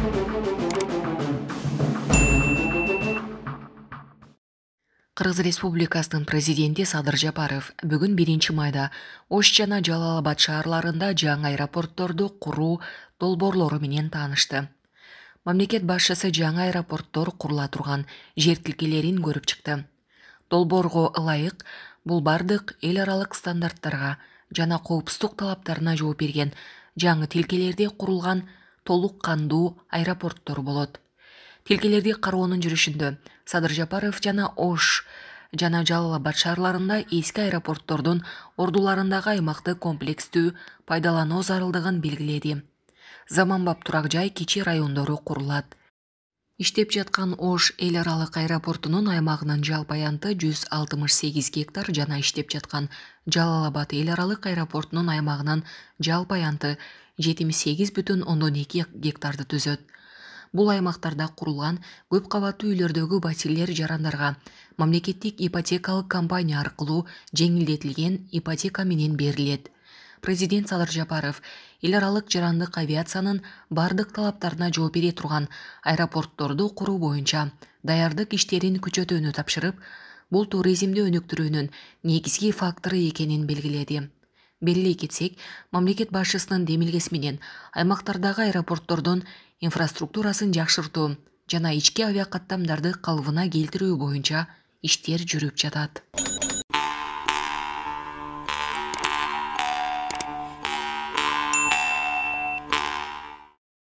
кыргыз Республикасының президенті Садыр Жапаров бүгін биринчи майда Ош жана жалал абад шаарларында жаңа аэропортторду куруу долбоорлору менен таанышты. Мамлекет башчысы жаңа аэропорттор курула турган жер тилкелерин көрүп чыкты. Долбоорго ылайык бул бардык эл аралык стандарттарга жана коопсуздук талаптарына жооп берген жаңы тилкелерде курулган толук кандуу аэропорттор болот тилкелерди кароонун жүрүшүндө садыр жапаров жана ош жана жалал абад шаарларында эски аэропорттордун ордуларындагы аймакты комплекстүү пайдалануу зарылдыгын белгиледи заманбап турак жай кичи райондору курулат иштеп жаткан ош эл аралык аэропортунун аймагынын жалпы аянты жүз алтымыш сегиз гектар жана иштеп жаткан жалал абад эл аралык аэропортунун аймагынын жалпы аянты жетимиш сегиз бүтүн ондон эки гектарды түзөт бул аймактарда курулган көп кабаттуу үйлөрдөгү батирлер жарандарга мамлекеттик ипотекалык компания аркылуу жеңилдетилген ипотека менен берилет президент садыр жапаров эл аралык жарандык авиациянын бардык талаптарына жооп бере турган аэропортторду куруу боюнча даярдык иштерин күчөтүүнү тапшырып бул туризмди өнүктүрүүнүн негизги фактору экенин белгиледи белгилей кетсек мамлекет башчысынын демилгеси менен аймактардагы аэропорттордун инфраструктурасын жакшыртуу жана ички авиакаттамдарды калыбына келтирүү боюнча иштер жүрүп жатат